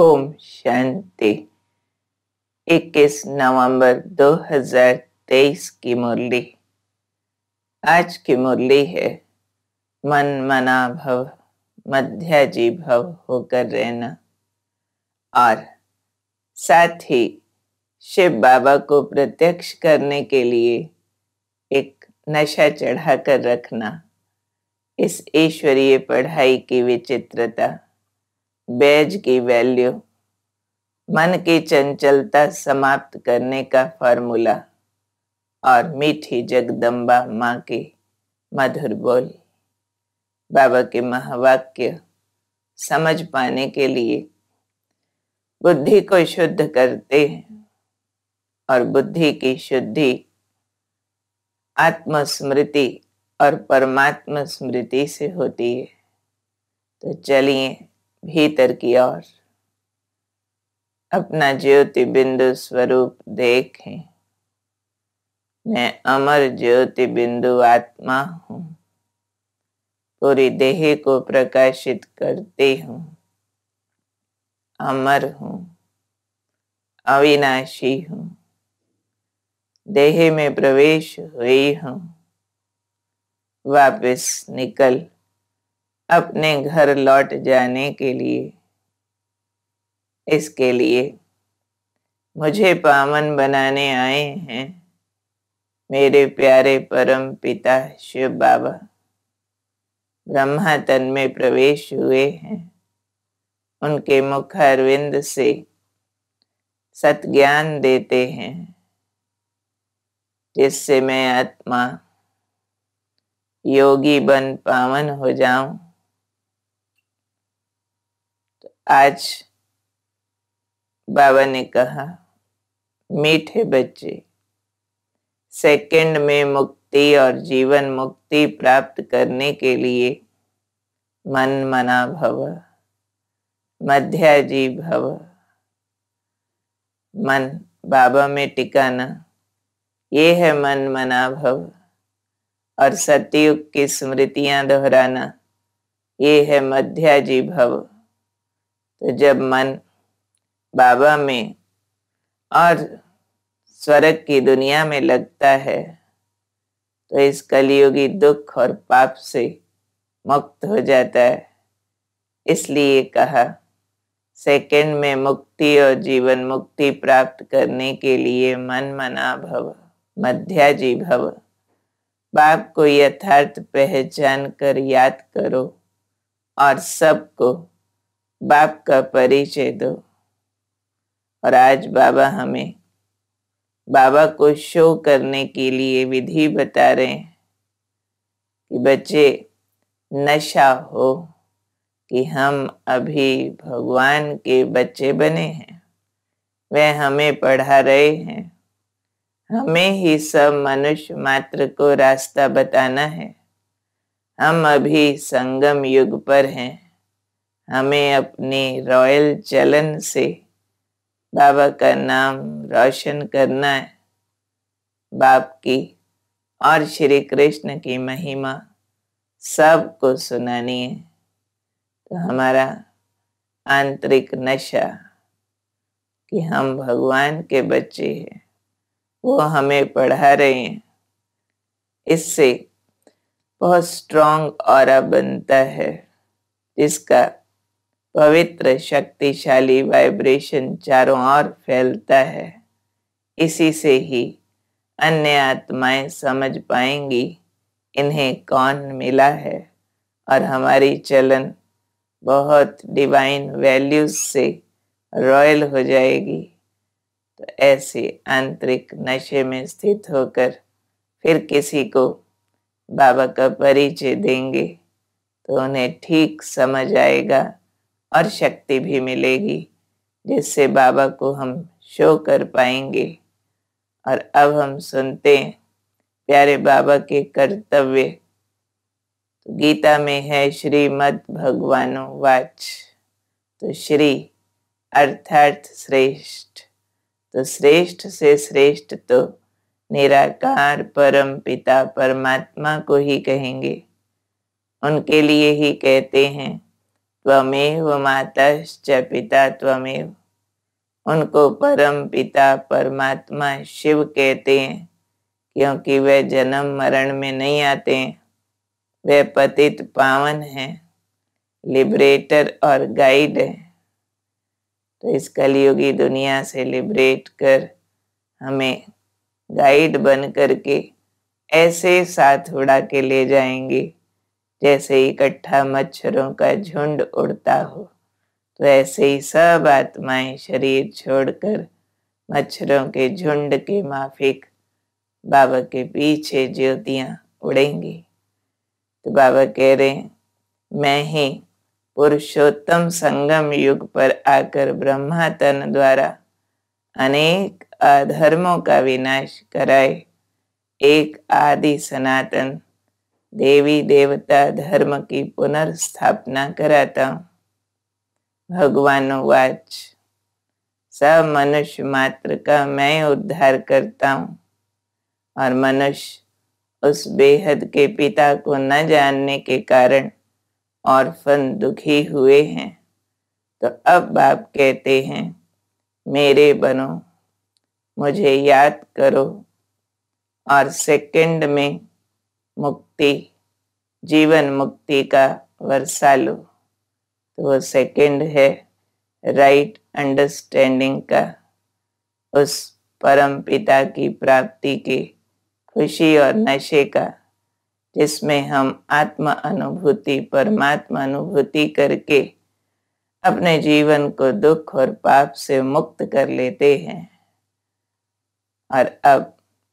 ओम शांति 21 नवंबर 2023 की मुरली आज की मुरली है मन मना भव मध्याजी भव होकर रहना और साथ ही शिव बाबा को प्रत्यक्ष करने के लिए एक नशा चढ़ा कर रखना इस ईश्वरीय पढ़ाई की विचित्रता बैज की वैल्यू मन की चंचलता समाप्त करने का फॉर्मूला और मीठी जगदम्बा माँ की मधुर बोल बाबा के महावाक्य समझ पाने के लिए बुद्धि को शुद्ध करते हैं और बुद्धि की शुद्धि आत्मस्मृति और परमात्म स्मृति से होती है तो चलिए भीतर की ओर अपना ज्योति बिंदु स्वरूप देखें मैं अमर ज्योति बिंदु आत्मा हूँ पूरी देह को प्रकाशित करती हूँ अमर हूँ अविनाशी हूँ देह में प्रवेश हुई हूँ वापस निकल अपने घर लौट जाने के लिए इसके लिए मुझे पावन बनाने आए हैं मेरे प्यारे परम पिता शिव बाबा ब्रह्मा तन में प्रवेश हुए हैं उनके मुख अरविंद से सत ज्ञान देते हैं जिससे मैं आत्मा योगी बन पावन हो जाऊं आज बाबा ने कहा मीठे बच्चे सेकंड में मुक्ति और जीवन मुक्ति प्राप्त करने के लिए मन मना भव मध्याजी भव मन बाबा में टिकाना ये है मन मना भव और सतयुग की स्मृतियां दोहराना ये है मध्याजी भव तो जब मन बाबा में और स्वर्ग की दुनिया में लगता है तो इस कलयुगी दुख और पाप से मुक्त हो जाता है इसलिए कहा सेकंड में मुक्ति और जीवन मुक्ति प्राप्त करने के लिए मन मना भव मध्याजी भव बाप को यथार्थ पहचान कर याद करो और सबको बाप का परिचय दो और आज बाबा हमें बाबा को शो करने के लिए विधि बता रहे हैं कि बच्चे नशा हो कि हम अभी भगवान के बच्चे बने हैं वह हमें पढ़ा रहे हैं हमें ही सब मनुष्य मात्र को रास्ता बताना है हम अभी संगम युग पर हैं हमें अपने रॉयल चलन से बाबा का नाम रोशन करना है बाप की और श्री कृष्ण की महिमा सबको सुनानी है तो हमारा आंतरिक नशा कि हम भगवान के बच्चे हैं वो हमें पढ़ा रहे हैं इससे बहुत स्ट्रॉन्ग और बनता है जिसका पवित्र शक्तिशाली वाइब्रेशन चारों ओर फैलता है इसी से ही अन्य आत्माएं समझ पाएंगी इन्हें कौन मिला है और हमारी चलन बहुत डिवाइन वैल्यूज से रॉयल हो जाएगी तो ऐसे आंतरिक नशे में स्थित होकर फिर किसी को बाबा का परिचय देंगे तो उन्हें ठीक समझ आएगा और शक्ति भी मिलेगी जिससे बाबा को हम शो कर पाएंगे और अब हम सुनते हैं प्यारे बाबा के कर्तव्य तो गीता में है श्रीमद भगवानो वाच तो श्री अर्थार्थ श्रेष्ठ तो श्रेष्ठ से श्रेष्ठ तो निराकार परम पिता परमात्मा को ही कहेंगे उनके लिए ही कहते हैं त्वमेव माताश्च पिता त्वमेव उनको परम पिता परमात्मा शिव कहते हैं क्योंकि वे जन्म मरण में नहीं आते हैं वे पतित पावन हैं लिबरेटर और गाइड हैं तो इस कलयुगी दुनिया से लिबरेट कर हमें गाइड बन करके ऐसे साथ उड़ा के ले जाएंगे जैसे इकट्ठा मच्छरों का झुंड उड़ता हो तो ऐसे ही सब आत्माएं शरीर छोड़कर मच्छरों के झुंड के माफिक बाबा के पीछे ज्योतियाँ उड़ेंगी तो बाबा कह रहे हैं मैं ही पुरुषोत्तम संगम युग पर आकर ब्रह्मा तन द्वारा अनेक अधर्मों का विनाश कराए एक आदि सनातन देवी देवता धर्म की पुनर्स्थापना कराता भगवान वाच सब मनुष्य मात्र का मैं उद्धार करता हूँ और मनुष्य उस बेहद के पिता को न जानने के कारण और फन दुखी हुए हैं तो अब बाप कहते हैं मेरे बनो मुझे याद करो और सेकंड में मुक्ति जीवन मुक्ति का लो तो वो सेकेंड है राइट अंडरस्टैंडिंग का उस परम पिता की प्राप्ति की खुशी और नशे का जिसमें हम आत्म अनुभूति परमात्मा अनुभूति करके अपने जीवन को दुख और पाप से मुक्त कर लेते हैं और अब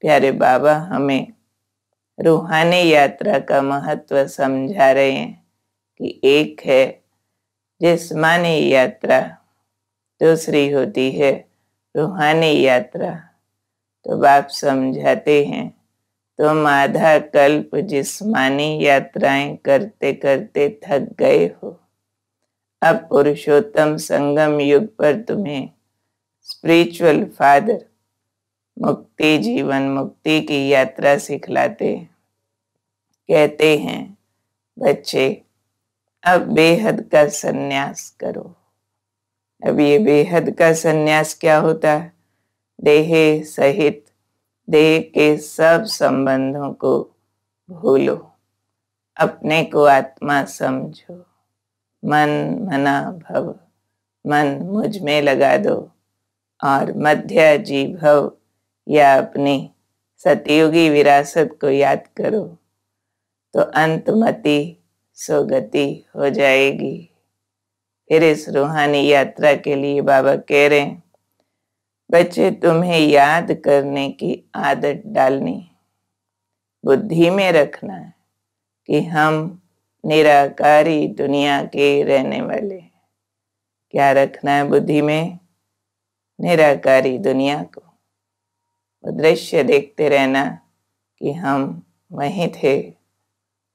प्यारे बाबा हमें रूहानी यात्रा का महत्व समझा रहे हैं कि एक है जिसमानी यात्रा दूसरी होती है रूहानी यात्रा तो बाप समझाते हैं तुम तो आधा कल्प जिस्मानी यात्राएं करते करते थक गए हो अब पुरुषोत्तम संगम युग पर तुम्हें स्पिरिचुअल फादर मुक्ति जीवन मुक्ति की यात्रा सिखलाते कहते हैं बच्चे अब बेहद का संन्यास करो अब ये बेहद का संन्यास क्या होता है देह सहित देह के सब संबंधों को भूलो अपने को आत्मा समझो मन मना भव मन मुझ में लगा दो और मध्य जी भव या अपनी सतयुगी विरासत को याद करो तो अंतमति सोगति हो जाएगी फिर इस रूहानी यात्रा के लिए बाबा कह रहे हैं बच्चे तुम्हें याद करने की आदत डालनी बुद्धि में रखना है कि हम निराकारी दुनिया के रहने वाले क्या रखना है बुद्धि में निराकारी दुनिया को वो दृश्य देखते रहना कि हम वहीं थे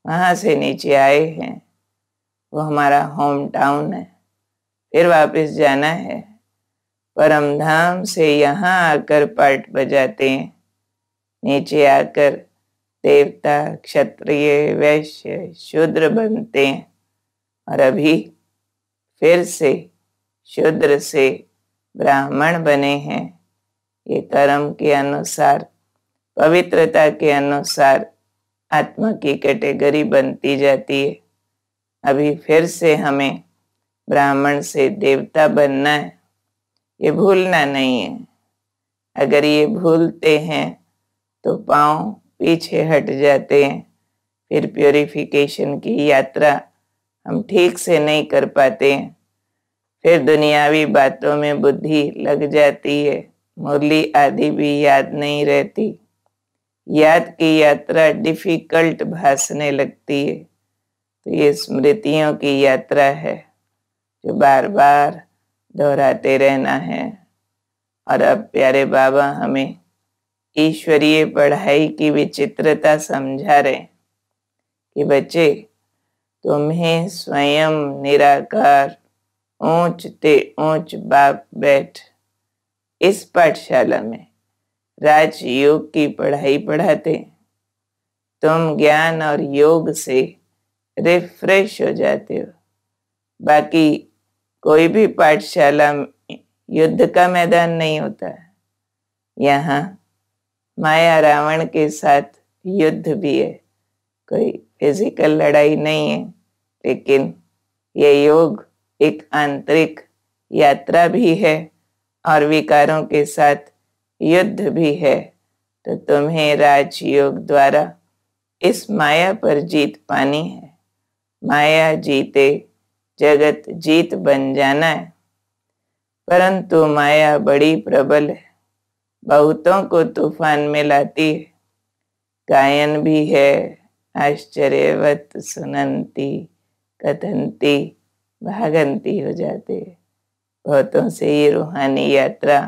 वहाँ से नीचे आए हैं वो हमारा होम टाउन है फिर वापस जाना है परम धाम से यहाँ आकर पाठ बजाते हैं नीचे आकर देवता क्षत्रिय वैश्य शूद्र बनते हैं और अभी फिर से शूद्र से ब्राह्मण बने हैं ये कर्म के अनुसार पवित्रता के अनुसार आत्मा की कैटेगरी बनती जाती है अभी फिर से हमें ब्राह्मण से देवता बनना है ये भूलना नहीं है अगर ये भूलते हैं तो पाँव पीछे हट जाते हैं फिर प्योरिफिकेशन की यात्रा हम ठीक से नहीं कर पाते हैं फिर दुनियावी बातों में बुद्धि लग जाती है मुरली आदि भी याद नहीं रहती याद की यात्रा डिफिकल्ट भासने लगती है तो ये स्मृतियों की यात्रा है जो बार बार दोहराते रहना है और अब प्यारे बाबा हमें ईश्वरीय पढ़ाई की विचित्रता समझा रहे कि बच्चे तुम्हें स्वयं निराकार ऊंचते ऊंच बाप बैठ इस पाठशाला में राजयोग की पढ़ाई पढ़ाते तुम ज्ञान और योग से रिफ्रेश हो जाते हो बाकी कोई भी पाठशाला युद्ध का मैदान नहीं होता यहाँ माया रावण के साथ युद्ध भी है कोई फिजिकल लड़ाई नहीं है लेकिन ये योग एक आंतरिक यात्रा भी है और विकारों के साथ युद्ध भी है तो तुम्हें राजयोग द्वारा इस माया पर जीत पानी है माया जीते जगत जीत बन जाना है परंतु माया बड़ी प्रबल है बहुतों को तूफान में लाती है गायन भी है आश्चर्यवत सुनंती कथंती भागंती हो जाते हैं बहुतों से ये रूहानी यात्रा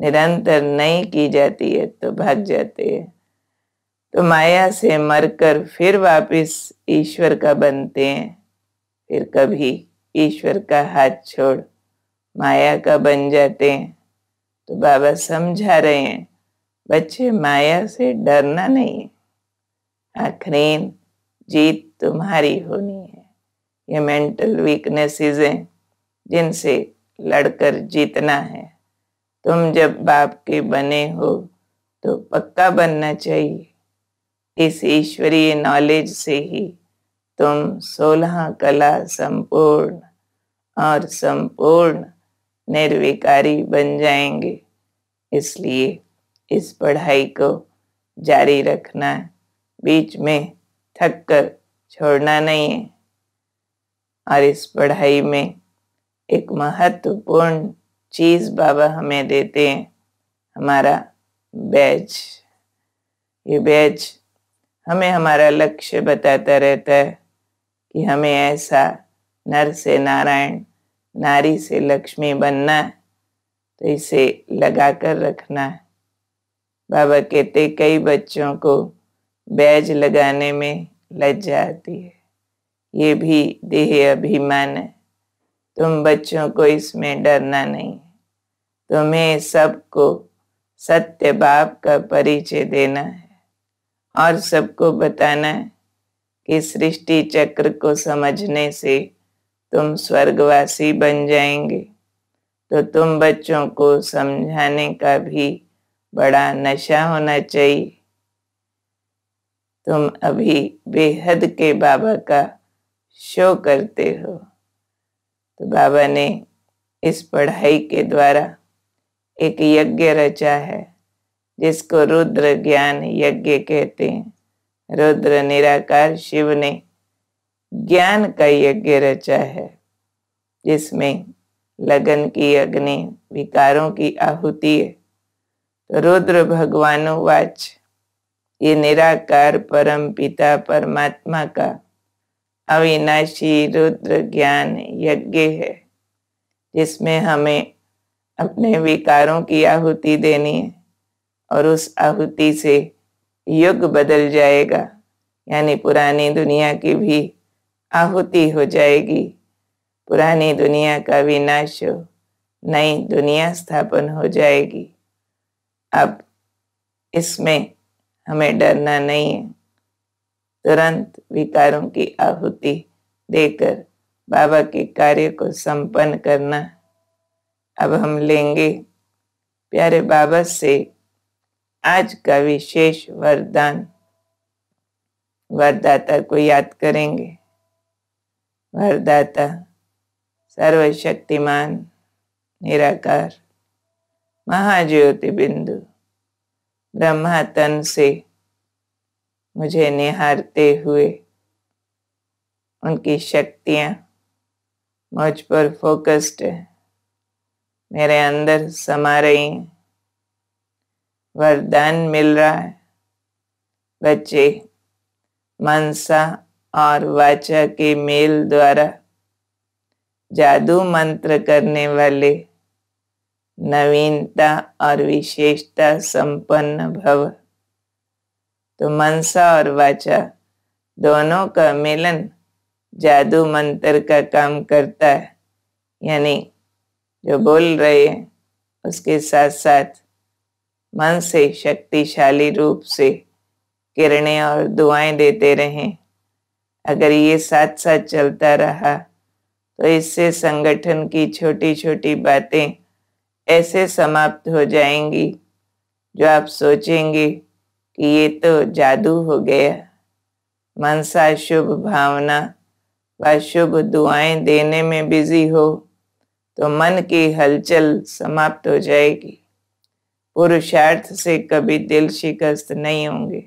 निरंतर नहीं की जाती है तो भाग जाते हैं तो माया से मरकर फिर वापस ईश्वर का बनते हैं फिर कभी ईश्वर का हाथ छोड़ माया का बन जाते हैं तो बाबा समझा रहे हैं बच्चे माया से डरना नहीं है आखरीन जीत तुम्हारी होनी है ये मेंटल वीकनेसेस हैं जिनसे लड़कर जीतना है तुम जब बाप के बने हो तो पक्का बनना चाहिए इस ईश्वरीय नॉलेज से ही तुम सोलह कला संपूर्ण और संपूर्ण निर्विकारी बन जाएंगे इसलिए इस पढ़ाई को जारी रखना बीच में थक कर छोड़ना नहीं है और इस पढ़ाई में एक महत्वपूर्ण चीज़ बाबा हमें देते हैं हमारा बैज ये बैज हमें हमारा लक्ष्य बताता रहता है कि हमें ऐसा नर से नारायण नारी से लक्ष्मी बनना है तो इसे लगा कर रखना है बाबा कहते कई बच्चों को बैज लगाने में लज्जा आती है ये भी देह अभिमान है तुम बच्चों को इसमें डरना नहीं तुम्हें सबको सत्य बाप का परिचय देना है और सबको बताना है कि सृष्टि चक्र को समझने से तुम स्वर्गवासी बन जाएंगे तो तुम बच्चों को समझाने का भी बड़ा नशा होना चाहिए तुम अभी बेहद के बाबा का शो करते हो तो बाबा ने इस पढ़ाई के द्वारा एक यज्ञ रचा है जिसको रुद्र ज्ञान यज्ञ कहते हैं रुद्र निराकार शिव ने ज्ञान का यज्ञ रचा है जिसमें लगन की अग्नि विकारों की आहुति है तो रुद्र वाच ये निराकार परम पिता परमात्मा का अविनाशी रुद्र ज्ञान यज्ञ है जिसमें हमें अपने विकारों की आहुति देनी है और उस आहुति से युग बदल जाएगा यानी पुरानी दुनिया की भी आहुति हो जाएगी पुरानी दुनिया का विनाश हो नई दुनिया स्थापन हो जाएगी अब इसमें हमें डरना नहीं है तुरंत विकारों की आहुति देकर बाबा के कार्य को संपन्न करना अब हम लेंगे प्यारे बाबा से आज का विशेष वरदान वरदाता को याद करेंगे वरदाता सर्वशक्तिमान निराकार महाज्योति बिंदु ब्रह्मा तन से मुझे निहारते हुए उनकी शक्तियाँ मुझ पर फोकस्ड है मेरे अंदर समा रही हैं वरदान मिल रहा है बच्चे मनसा और वाचा के मेल द्वारा जादू मंत्र करने वाले नवीनता और विशेषता संपन्न भव तो मनसा और वाचा दोनों का मिलन जादू मंत्र का काम करता है यानी जो बोल रहे हैं उसके साथ साथ मन से शक्तिशाली रूप से किरणें और दुआएं देते रहें अगर ये साथ साथ चलता रहा तो इससे संगठन की छोटी छोटी बातें ऐसे समाप्त हो जाएंगी जो आप सोचेंगे कि ये तो जादू हो गया मनसा शुभ भावना व शुभ दुआएं देने में बिजी हो तो मन की हलचल समाप्त हो जाएगी पुरुषार्थ से कभी दिल शिकस्त नहीं होंगे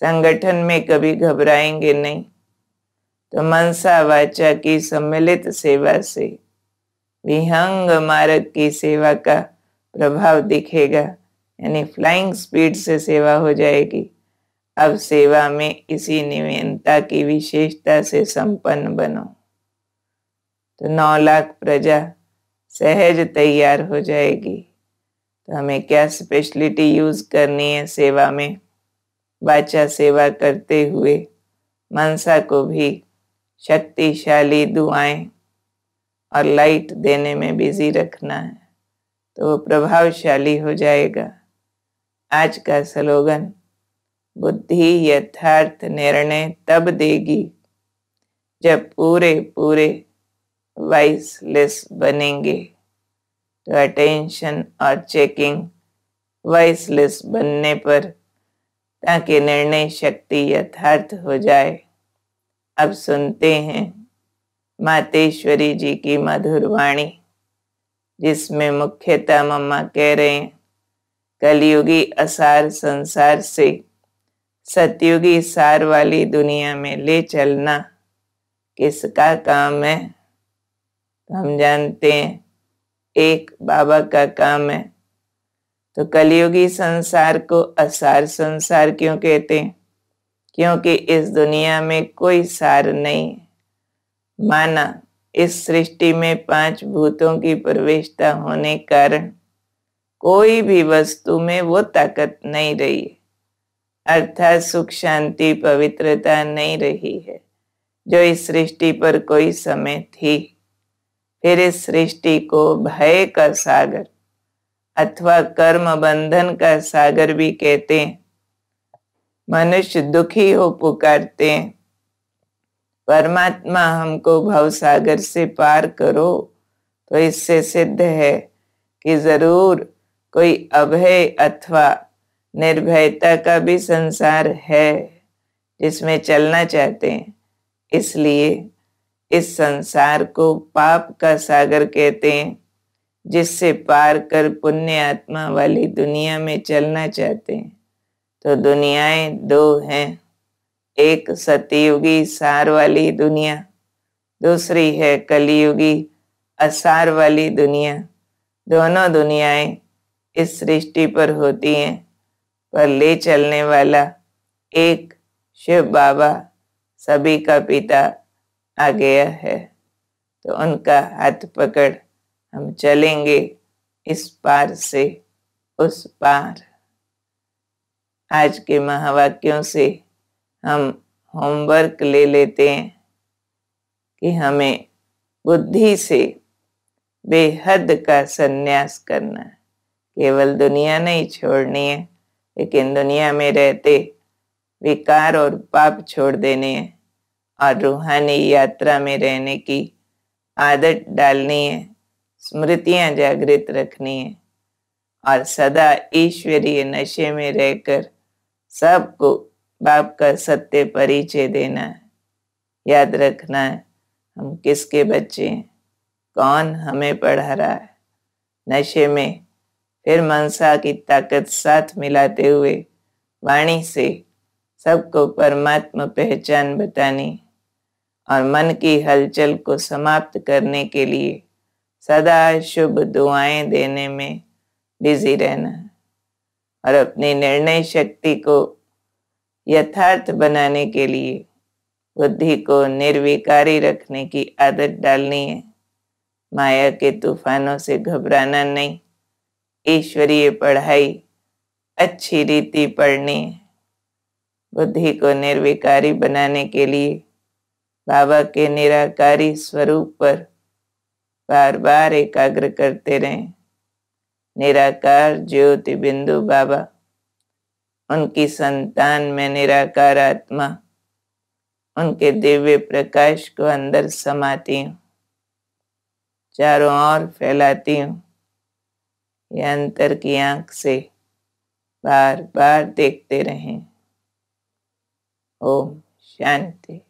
संगठन में कभी घबराएंगे नहीं तो मनसा वाचा की सम्मिलित सेवा से विहंग मार्ग की सेवा का प्रभाव दिखेगा यानी फ्लाइंग स्पीड से सेवा हो जाएगी अब सेवा में इसी निवेदनता की विशेषता से संपन्न बनो तो नौ लाख प्रजा सहज तैयार हो जाएगी तो हमें क्या स्पेशलिटी यूज करनी है सेवा में बाचा सेवा करते हुए मनसा को भी शक्तिशाली दुआएं और लाइट देने में बिजी रखना है तो वो प्रभावशाली हो जाएगा आज का स्लोगन बुद्धि यथार्थ निर्णय तब देगी जब पूरे पूरे वॉइसलेस बनेंगे तो अटेंशन और चेकिंग वॉइसलेस बनने पर ताकि निर्णय शक्ति यथार्थ हो जाए अब सुनते हैं मातेश्वरी जी की मधुर वाणी जिसमें मुख्यतः मम्मा कह रहे हैं कलयुगी असार संसार से सतयुगी सार वाली दुनिया में ले चलना किसका काम है हम जानते हैं एक बाबा का काम है तो कलयुगी संसार को असार संसार क्यों कहते हैं क्योंकि इस दुनिया में कोई सार नहीं माना इस सृष्टि में पांच भूतों की प्रवेशता होने कारण कोई भी वस्तु में वो ताकत नहीं रही अर्थात सुख शांति पवित्रता नहीं रही है जो इस सृष्टि पर कोई समय थी फिर इस सृष्टि को भय का सागर अथवा कर्म बंधन का सागर भी कहते हैं मनुष्य दुखी हो पुकारते हैं परमात्मा हमको भव सागर से पार करो तो इससे सिद्ध है कि जरूर कोई अभय अथवा निर्भयता का भी संसार है जिसमें चलना चाहते हैं इसलिए इस संसार को पाप का सागर कहते हैं जिससे पार कर पुण्य आत्मा वाली दुनिया में चलना चाहते हैं तो दुनियाएं दो हैं एक सतयुगी सार वाली दुनिया दूसरी है कलयुगी असार वाली दुनिया दोनों दुनियाएं इस सृष्टि पर होती हैं पर ले चलने वाला एक शिव बाबा सभी का पिता आ गया है तो उनका हाथ पकड़ हम चलेंगे इस पार से उस पार आज के महावाक्यों से हम होमवर्क ले लेते हैं कि हमें बुद्धि से बेहद का संन्यास करना है केवल दुनिया नहीं छोड़नी है लेकिन दुनिया में रहते विकार और पाप छोड़ देने हैं और रूहानी यात्रा में रहने की आदत डालनी है स्मृतियां जागृत रखनी है और सदा ईश्वरीय नशे में रहकर सबको बाप का सत्य परिचय देना है याद रखना है हम किसके बच्चे हैं कौन हमें पढ़ा रहा है नशे में फिर मनसा की ताकत साथ मिलाते हुए वाणी से सबको परमात्मा पहचान बताने और मन की हलचल को समाप्त करने के लिए सदा शुभ दुआएं देने में बिजी रहना और अपनी निर्णय शक्ति को यथार्थ बनाने के लिए बुद्धि को निर्विकारी रखने की आदत डालनी है माया के तूफानों से घबराना नहीं ईश्वरीय पढ़ाई अच्छी रीति पढ़ने बुद्धि को निर्विकारी बनाने के लिए बाबा के निराकारी स्वरूप पर बार बार एकाग्र करते रहें निराकार ज्योति बिंदु बाबा उनकी संतान में निराकार आत्मा उनके दिव्य प्रकाश को अंदर समाती हूँ चारों ओर फैलाती हूँ अंतर की आंख से बार बार देखते रहें ओम शांति